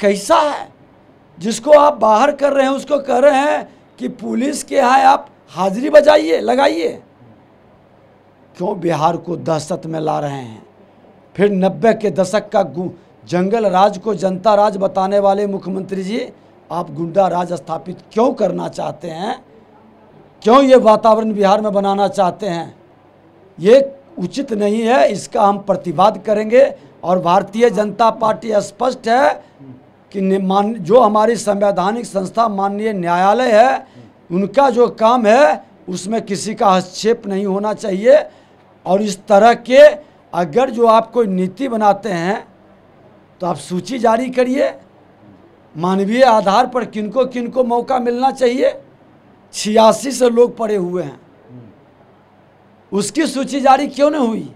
कैसा है जिसको आप बाहर कर रहे हैं उसको कह रहे हैं कि पुलिस के यहाँ आप हाजिरी बजाइए लगाइए क्यों बिहार को दहशत में ला रहे हैं फिर नब्बे के दशक का जंगल राज को जनता राज बताने वाले मुख्यमंत्री जी आप गुंडा राज स्थापित क्यों करना चाहते हैं क्यों ये वातावरण बिहार में बनाना चाहते हैं ये उचित नहीं है इसका हम प्रतिवाद करेंगे और भारतीय जनता पार्टी स्पष्ट है कि मान जो हमारी संवैधानिक संस्था माननीय न्यायालय है उनका जो काम है उसमें किसी का हस्तक्षेप नहीं होना चाहिए और इस तरह के अगर जो आप कोई नीति बनाते हैं तो आप सूची जारी करिए मानवीय आधार पर किनको किनको मौका मिलना चाहिए छियासी से लोग पड़े हुए हैं उसकी सूची जारी क्यों नहीं हुई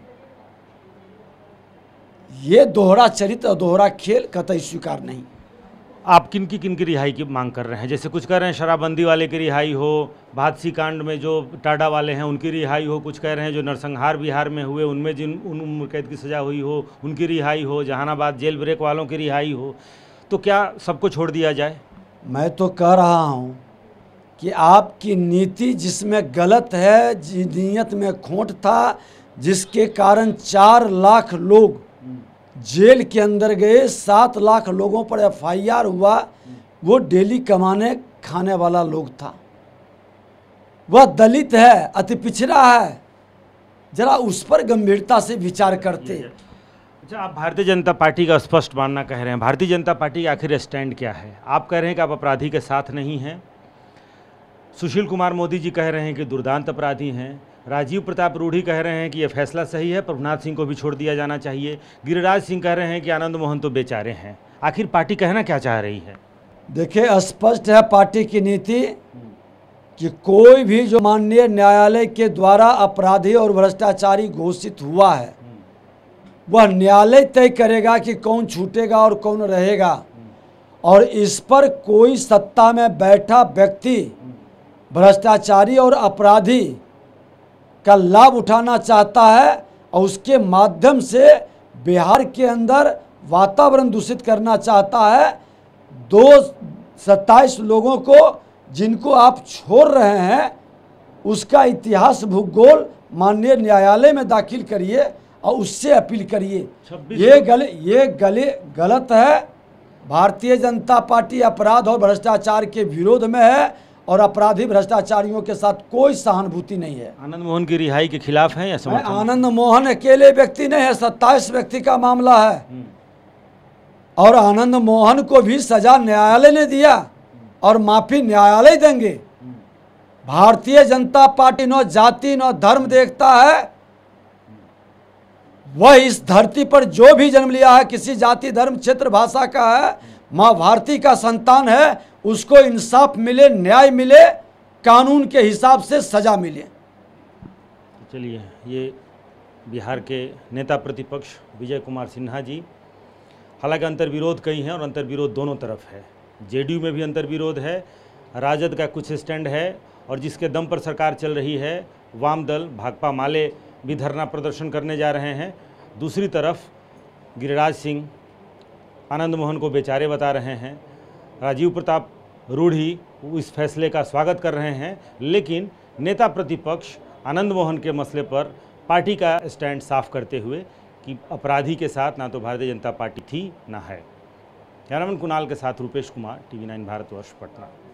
ये दोहरा चरित्र और दोहरा खेल कतई स्वीकार नहीं आप किन की किन की रिहाई की मांग कर रहे हैं जैसे कुछ कह रहे हैं शराबबंदी वाले की रिहाई हो भादसी कांड में जो टाडा वाले हैं उनकी रिहाई हो कुछ कह रहे हैं जो नरसंहार बिहार में हुए उनमें जिन उन उम्र कैद की सज़ा हुई हो उनकी रिहाई हो जहानाबाद जेल ब्रेक वालों की रिहाई हो तो क्या सबको छोड़ दिया जाए मैं तो कह रहा हूँ कि आपकी नीति जिसमें गलत है नीयत में खोट था जिसके कारण चार लाख लोग जेल के अंदर गए सात लाख लोगों पर एफआईआर हुआ वो डेली कमाने खाने वाला लोग था वह दलित है अति पिछड़ा है जरा उस पर गंभीरता से विचार करते अच्छा आप भारतीय जनता पार्टी का स्पष्ट मानना कह रहे हैं भारतीय जनता पार्टी का आखिर स्टैंड क्या है आप कह रहे हैं कि आप अपराधी के साथ नहीं हैं सुशील कुमार मोदी जी कह रहे हैं कि दुर्दांत अपराधी हैं राजीव प्रताप रूढ़ी कह रहे हैं कि यह फैसला सही है प्रभुनाथ सिंह को भी छोड़ दिया जाना चाहिए गिरिराज सिंह कह रहे हैं कि आनंद मोहन तो बेचारे हैं आखिर पार्टी कहना क्या चाह रही है देखिए स्पष्ट है पार्टी की नीति कि कोई भी जो माननीय न्यायालय के द्वारा अपराधी और भ्रष्टाचारी घोषित हुआ है वह न्यायालय तय करेगा कि कौन छूटेगा और कौन रहेगा और इस पर कोई सत्ता में बैठा व्यक्ति भ्रष्टाचारी और अपराधी का लाभ उठाना चाहता है और उसके माध्यम से बिहार के अंदर वातावरण दूषित करना चाहता है दो सत्ताईस लोगों को जिनको आप छोड़ रहे हैं उसका इतिहास भूगोल माननीय न्यायालय में दाखिल करिए और उससे अपील करिए ये गले ये गले गलत है भारतीय जनता पार्टी अपराध और भ्रष्टाचार के विरोध में है और अपराधी भ्रष्टाचारियों के साथ कोई सहानुभूति नहीं है आनंद मोहन की रिहाई के खिलाफ है या आनंद मोहन अकेले व्यक्ति नहीं है सत्ताईस व्यक्ति का मामला है और आनंद मोहन को भी सजा न्यायालय ने दिया और माफी न्यायालय देंगे भारतीय जनता पार्टी न जाति न धर्म देखता है वह इस धरती पर जो भी जन्म लिया है किसी जाति धर्म क्षेत्र भाषा का है माँ भारती का संतान है उसको इंसाफ मिले न्याय मिले कानून के हिसाब से सजा मिले चलिए ये बिहार के नेता प्रतिपक्ष विजय कुमार सिन्हा जी हालांकि अंतर्विरोध कई हैं और अंतर्विरोध दोनों तरफ है जेडीयू में भी अंतर्विरोध है राजद का कुछ स्टैंड है और जिसके दम पर सरकार चल रही है वाम दल भाकपा माले भी धरना प्रदर्शन करने जा रहे हैं दूसरी तरफ गिरिराज सिंह आनंद मोहन को बेचारे बता रहे हैं राजीव प्रताप रूढ़ी इस फैसले का स्वागत कर रहे हैं लेकिन नेता प्रतिपक्ष आनंद मोहन के मसले पर पार्टी का स्टैंड साफ करते हुए कि अपराधी के साथ ना तो भारतीय जनता पार्टी थी ना है कैमरामैन कुणाल के साथ रूपेश कुमार टीवी नाइन भारतवर्ष पटना